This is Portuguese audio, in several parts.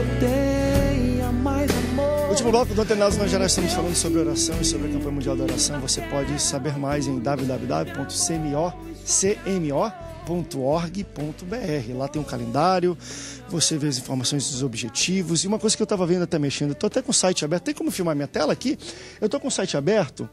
eu tenha mais amor. último bloco do Antenados Nós estamos falando sobre oração e sobre a campanha mundial da oração. Você pode saber mais em www.cmo.org.br. Lá tem um calendário, você vê as informações dos objetivos. E uma coisa que eu estava vendo até mexendo, estou até com o site aberto, tem como filmar minha tela aqui? Eu estou com o site aberto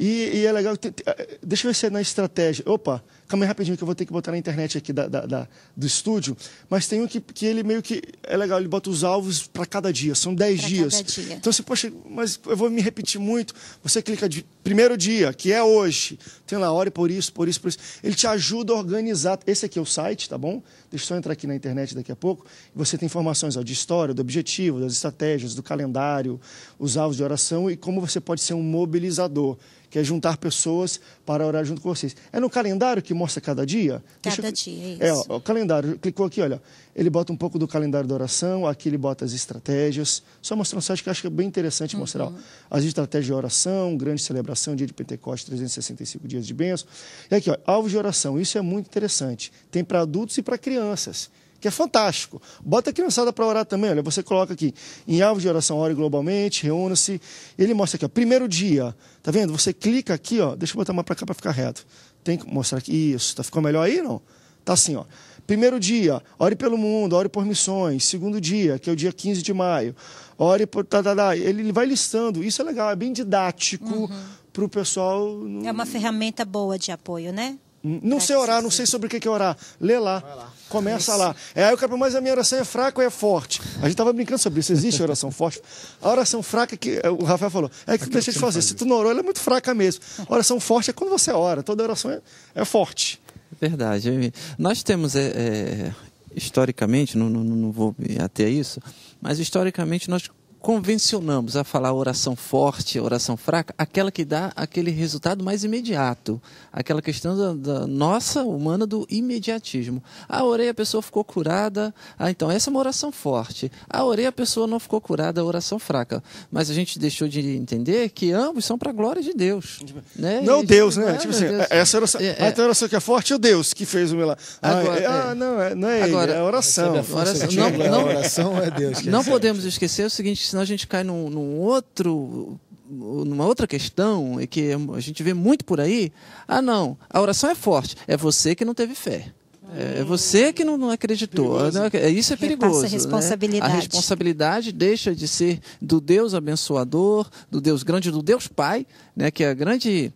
e, e é legal. Eh, deixa eu ver se é na estratégia. Opa, calma aí rapidinho que eu vou ter que botar na internet aqui da, da, da do estúdio. Mas tem um que, que ele meio que. É legal, ele bota os alvos para cada dia. São 10 dias. Dia. Então você, poxa, mas eu vou me repetir muito. Você clica de primeiro dia, que é hoje. Tem lá, ore por isso, por isso, por isso. Ele te ajuda a organizar. Esse aqui é o site, tá bom? Deixa eu só entrar aqui na internet daqui a pouco. Você tem informações ó, de história, do objetivo, das estratégias, do calendário, os alvos de oração e como você pode ser um mobilizador que é juntar pessoas para orar junto com vocês. É no calendário que mostra cada dia? Cada dia, é isso. É, ó, o calendário, clicou aqui, olha, ele bota um pouco do calendário da oração, aqui ele bota as estratégias, só mostrar um site que eu acho que é bem interessante uhum. mostrar, ó, as estratégias de oração, grande celebração, dia de Pentecostes, 365 dias de bênção. E aqui, ó, alvo de oração, isso é muito interessante, tem para adultos e para crianças que é fantástico. Bota a criançada para orar também. Olha, você coloca aqui em alvo de oração, ore globalmente, reúna-se. Ele mostra aqui, ó, primeiro dia. Tá vendo? Você clica aqui, ó. Deixa eu botar mais para cá para ficar reto. Tem que mostrar aqui. Isso. Tá ficou melhor aí, não? Tá assim, ó. Primeiro dia, ore pelo mundo, ore por missões. Segundo dia, que é o dia 15 de maio, ore por. Tá, tá, tá. Ele vai listando. Isso é legal, é bem didático uhum. para o pessoal. No... É uma ferramenta boa de apoio, né? Não sei orar, não sei sobre o que é orar. Lê lá. lá. Começa lá. É aí o cara, mas a minha oração é fraca ou é forte? A gente estava brincando sobre isso. Existe oração forte? A oração fraca é que é, o Rafael falou, é que tu deixa de fazer. Se tu não orou, ela é muito fraca mesmo. A oração forte é quando você ora. Toda oração é, é forte. Verdade. Nós temos, é, é, historicamente, não, não, não vou até isso, mas historicamente nós convencionamos a falar oração forte, oração fraca, aquela que dá aquele resultado mais imediato, aquela questão da, da nossa humana do imediatismo. Ah, orei, a pessoa ficou curada, ah, então essa é uma oração forte. Ah, orei, a pessoa não ficou curada, é oração fraca. Mas a gente deixou de entender que ambos são para a glória de Deus. Né? Não Deus, né? tipo assim, essa oração, é, é. oração que é forte é o Deus que fez o milagre. Ah, é, agora, ah, é. não, não é, não é agora, ele, é oração. oração. Não, não, oração é Deus. Não podemos esquecer o seguinte, senão a gente cai num, num outro numa outra questão que a gente vê muito por aí, ah não, a oração é forte, é você que não teve fé. É, é você que não, acreditou. É perigoso. É, isso é perigoso. a né? responsabilidade. Né? A responsabilidade deixa de ser do Deus abençoador, do Deus grande, do Deus Pai, né? que é a grande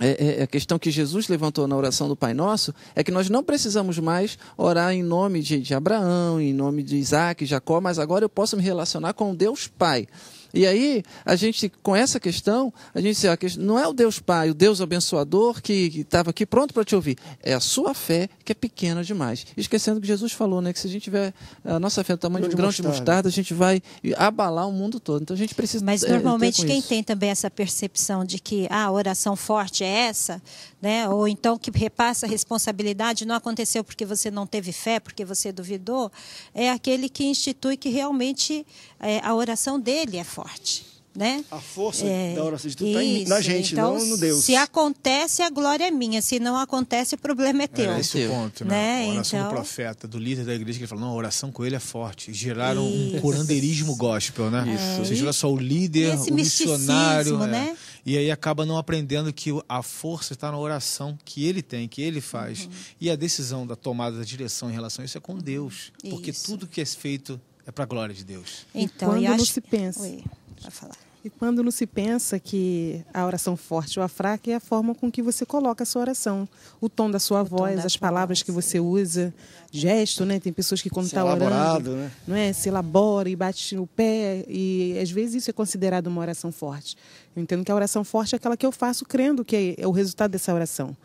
é, é, é, a questão que Jesus levantou na oração do Pai Nosso é que nós não precisamos mais orar em nome de, de Abraão, em nome de Isaac, Jacó, mas agora eu posso me relacionar com Deus Pai. E aí, a gente, com essa questão, a gente diz, ah, não é o Deus Pai, o Deus abençoador que estava aqui pronto para te ouvir. É a sua fé que é pequena demais. Esquecendo que Jesus falou, né? Que se a gente tiver a nossa fé do tamanho de um grão de mostarda, a gente vai abalar o mundo todo. Então a gente precisa. Mas é, normalmente quem isso. tem também essa percepção de que ah, a oração forte é essa, né? Ou então que repassa a responsabilidade, não aconteceu porque você não teve fé, porque você duvidou, é aquele que institui que realmente é, a oração dele é forte forte. Né? A força é, da oração de tudo está na gente, então, não no Deus. Se acontece, a glória é minha. Se não acontece, o problema é, é teu. É esse o né? ponto, né? né? A oração então... do profeta, do líder da igreja, que ele falou: não, a oração com ele é forte. Geraram Isso. um curandeirismo gospel, né? Isso. É. Ou seja, olha só, o líder, o missionário. É. Né? É e aí acaba não aprendendo que a força está na oração que ele tem, que ele faz. Uhum. E a decisão da tomada da direção em relação a isso é com Deus. Isso. Porque tudo que é feito é para a glória de Deus. Então, e quando acho... não se pensa. Oi, falar. E quando não se pensa que a oração forte ou a fraca é a forma com que você coloca a sua oração, o tom da sua o voz, as palavras voz, que você é. usa, gesto, né? Tem pessoas que quando está orando, né? não é, se elabora e bate no pé e às vezes isso é considerado uma oração forte. Eu entendo que a oração forte é aquela que eu faço crendo que é o resultado dessa oração.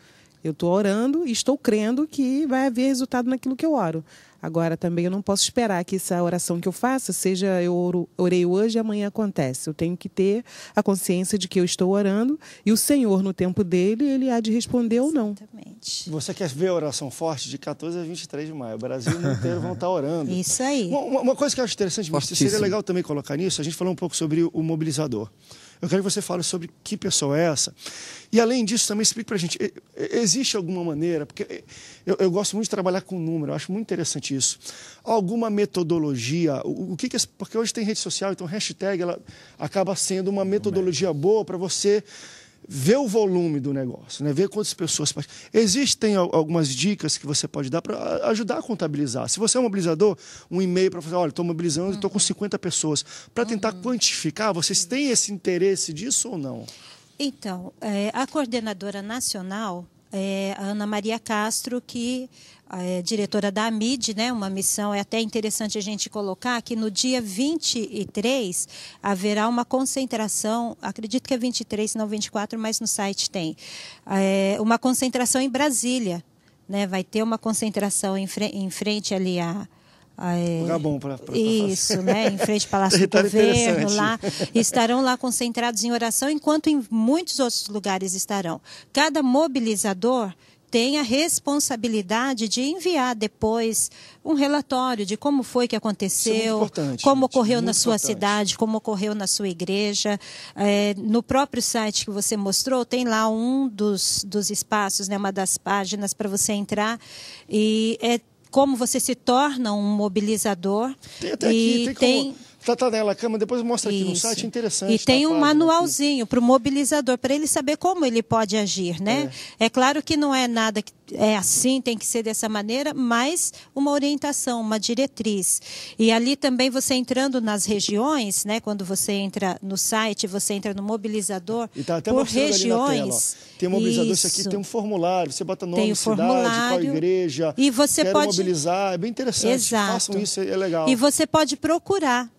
Eu estou orando e estou crendo que vai haver resultado naquilo que eu oro. Agora, também eu não posso esperar que essa oração que eu faça, seja eu oro, orei hoje e amanhã acontece. Eu tenho que ter a consciência de que eu estou orando e o Senhor, no tempo dele, ele há de responder ou não. Você quer ver a oração forte? De 14 a 23 de maio. O Brasil inteiro vão estar orando. Isso aí. Uma, uma coisa que eu acho interessante, mas seria legal também colocar nisso, a gente falou um pouco sobre o mobilizador. Eu quero que você fale sobre que pessoa é essa. E além disso, também explique para a gente: existe alguma maneira, porque eu, eu, gosto muito de trabalhar com número, eu acho muito interessante isso. Alguma metodologia? O, o que, que é, Porque hoje tem rede social, então hashtag ela acaba sendo uma metodologia boa para você ver o volume do negócio, né? ver quantas pessoas Existem algumas dicas que você pode dar para ajudar a contabilizar. Se você é um mobilizador, um e-mail para fazer, olha, estou mobilizando, estou uhum. com 50 pessoas. Para tentar uhum. quantificar, vocês têm esse interesse disso ou não? Então, é, a coordenadora nacional é, Ana Maria Castro, que é diretora da AMID, né, uma missão, é até interessante a gente colocar, que no dia 23 haverá uma concentração, acredito que é 23, não 24, mas no site tem, é, uma concentração em Brasília. Né, vai ter uma concentração em, fre em frente ali a, é, lugar bom para Isso, né? Em frente ao Palácio do Governo, lá. Estarão lá concentrados em oração, enquanto em muitos outros lugares estarão. Cada mobilizador tem a responsabilidade de enviar depois um relatório de como foi que é aconteceu, é como ocorreu na sua importante. cidade, como ocorreu na sua igreja. É, no próprio site que você mostrou, tem lá um dos, dos espaços, né, uma das páginas para você entrar. E é como você se torna um mobilizador. Tem até e aqui, tem, tem, como, Tá, dela tá a cama, depois mostra aqui Isso. no site, interessante. E tá tem um manualzinho para o mobilizador, para ele saber como ele pode agir, né? É. é claro que não é nada que é assim, tem que ser dessa maneira, mas uma orientação, uma diretriz. E ali também você entrando nas regiões, né? Quando você entra no site, você entra no mobilizador e tá até por regiões. Tela, tem um mobilizador, isso. isso aqui tem um formulário, você bota nome, tem cidade, qual igreja, e você pode mobilizar, é bem interessante. Exato. Façam isso, é legal. E você pode procurar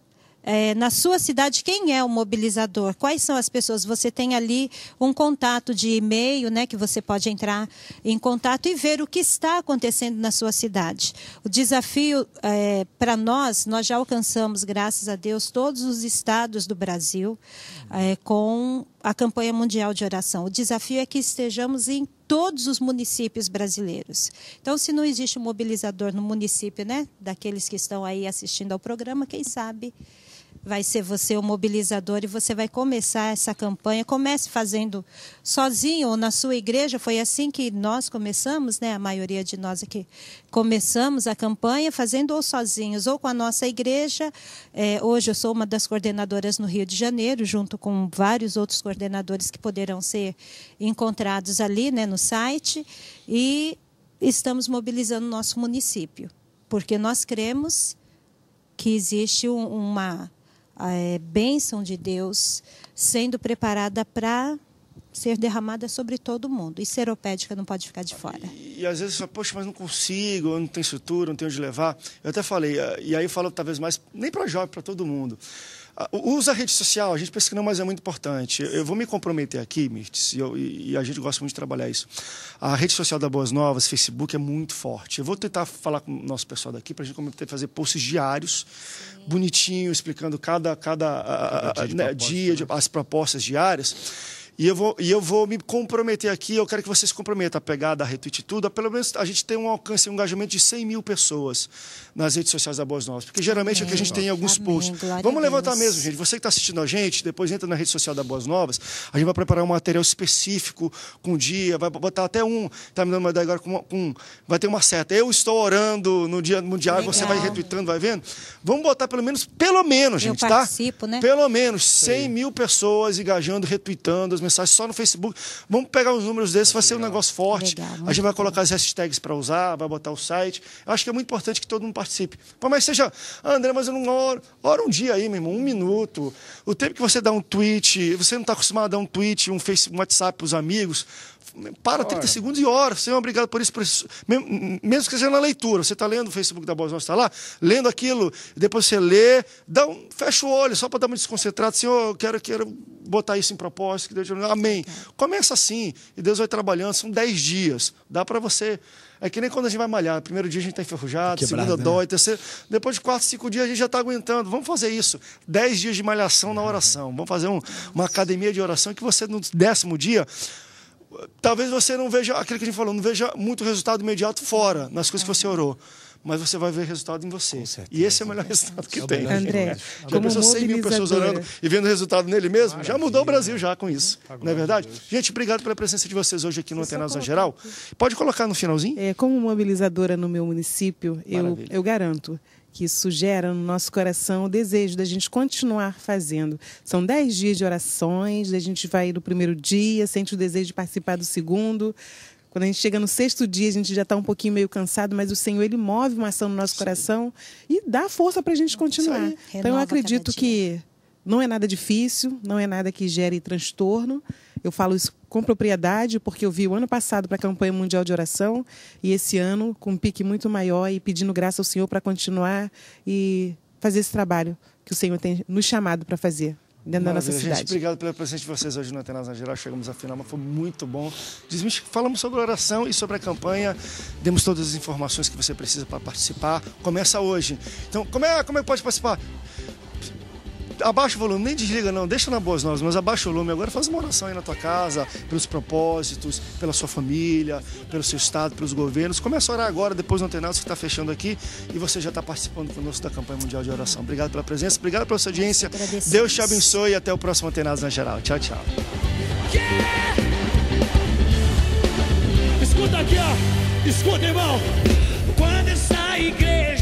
é, na sua cidade, quem é o mobilizador? Quais são as pessoas? Você tem ali um contato de e-mail, né, que você pode entrar em contato e ver o que está acontecendo na sua cidade. O desafio é, para nós, nós já alcançamos, graças a Deus, todos os estados do Brasil é, com a campanha mundial de oração. O desafio é que estejamos em todos os municípios brasileiros. Então, se não existe um mobilizador no município, né, daqueles que estão aí assistindo ao programa, quem sabe vai ser você o mobilizador e você vai começar essa campanha. Comece fazendo sozinho ou na sua igreja. Foi assim que nós começamos, né? A maioria de nós aqui começamos a campanha fazendo ou sozinhos ou com a nossa igreja. É, hoje eu sou uma das coordenadoras no Rio de Janeiro, junto com vários outros coordenadores que poderão ser encontrados ali, né, no site. E estamos mobilizando nosso município, porque nós cremos que existe uma é, bênção de Deus sendo preparada para ser derramada sobre todo mundo. E seropédica não pode ficar de fora. E, e às vezes, poxa, mas não consigo, eu não tenho estrutura, não tenho onde levar. Eu até falei, eh, e aí eu falo talvez mais, nem para jovem, para todo mundo. Ah, usa a rede social, a gente pensa que não, mas é muito importante. Eu vou me comprometer aqui, Mirtes, e, eu, e, a gente gosta muito de trabalhar isso. A rede social da Boas Novas, Facebook, é muito forte. Eu vou tentar falar com o nosso pessoal daqui para a gente começar a fazer posts diários, Sim. bonitinho, explicando cada, cada, cada a, a, dia, né, dia né? as propostas diárias. E eu vou, e eu vou me comprometer aqui, eu quero que você se comprometa a pegar, dar retweet tudo, a pelo menos a gente tem um alcance, um engajamento de 100 mil pessoas nas redes sociais da Boas Novas, porque geralmente é, que a gente tem em alguns amém, posts. Vamos levantar mesmo, gente. Você que está assistindo a gente, depois entra na rede social da Boas Novas, a gente vai preparar um material específico com o dia, vai botar até um, tá me dando uma ideia agora com, com vai ter uma seta. Eu estou orando no dia mundial, você vai retweetando, vai vendo. Vamos botar pelo menos, pelo menos, gente, eu tá? participo, tá? Né? Pelo menos 100 Sim. mil pessoas engajando, retweetando as mensagem só no Facebook. Vamos pegar os números desses, vai ser um negócio forte. Legal, a gente vai colocar as hashtags para usar, vai botar o site. Eu acho que é muito importante que todo mundo participe. Por mais que seja, ah, André, mas eu não oro. Ora um dia aí, meu irmão, um minuto. O tempo que você dá um tweet, você não está acostumado a dar um tweet, um, Facebook, um WhatsApp para os amigos, para 30 segundos e ora. Senhor, obrigado por isso, por isso. Mesmo que seja na leitura, você está lendo o Facebook da Boas Novas, está lá, lendo aquilo, depois você lê, dá um, fecha o olho, só para dar uma desconcentrada. Senhor, eu quero, quero botar isso em propósito. Que Deus... Amém. Tá. Começa assim, e Deus vai trabalhando, são 10 dias. Dá para você. É que nem quando a gente vai malhar. Primeiro dia a gente está enferrujado, tá segunda né? dói, terceiro. Depois de quatro, cinco dias a gente já está aguentando. Vamos fazer isso. Dez dias de malhação na oração. Vamos fazer um, uma academia de oração que você, no décimo dia, talvez você não veja, aquilo que a gente falou, não veja muito resultado imediato fora, nas coisas que você orou. Mas você vai ver resultado em você. E esse é o melhor resultado que tem. André, já pensou 100 mil pessoas orando e vendo resultado nele mesmo? Maravilha. Já mudou o Brasil já com isso. Agora, tá não é verdade? Gente, obrigado pela presença de vocês hoje aqui no Antena Zona Geral. Pode colocar no finalzinho? É, como mobilizadora no meu município, eu, eu garanto que isso gera no nosso coração o desejo da gente continuar fazendo. São dez dias de orações, a gente vai no primeiro dia, sente o desejo de participar do segundo. Quando a gente chega no sexto dia, a gente já está um pouquinho meio cansado, mas o Senhor, Ele move uma ação no nosso Sim. coração e dá força para a gente continuar. Então, eu acredito que não é nada difícil, não é nada que gere transtorno. Eu falo isso com propriedade, porque eu vi o ano passado para a campanha mundial de oração e esse ano com um pique muito maior e pedindo graça ao Senhor para continuar e fazer esse trabalho que o Senhor tem nos chamado para fazer dentro Maravilha, da nossa cidade. Gente, obrigado pela presença de vocês hoje no Atenas na Geral. Chegamos à final, mas foi muito bom. Falamos sobre oração e sobre a campanha. Demos todas as informações que você precisa para participar. Começa hoje. Então, como é, como é que pode participar? abaixa o volume, nem desliga não, deixa na boas novas, mas abaixa o volume agora, faz uma oração aí na tua casa, pelos propósitos, pela sua família, pelo seu estado, pelos governos. Começa a orar agora, depois não tem nada, você está fechando aqui e você já está participando conosco da campanha mundial de oração. Obrigado pela presença, obrigado pela sua audiência. Deus te abençoe e até o próximo Antenados na Geral. Tchau, tchau. Yeah! Escuta aqui, ó. Escuta, irmão. Quando essa igreja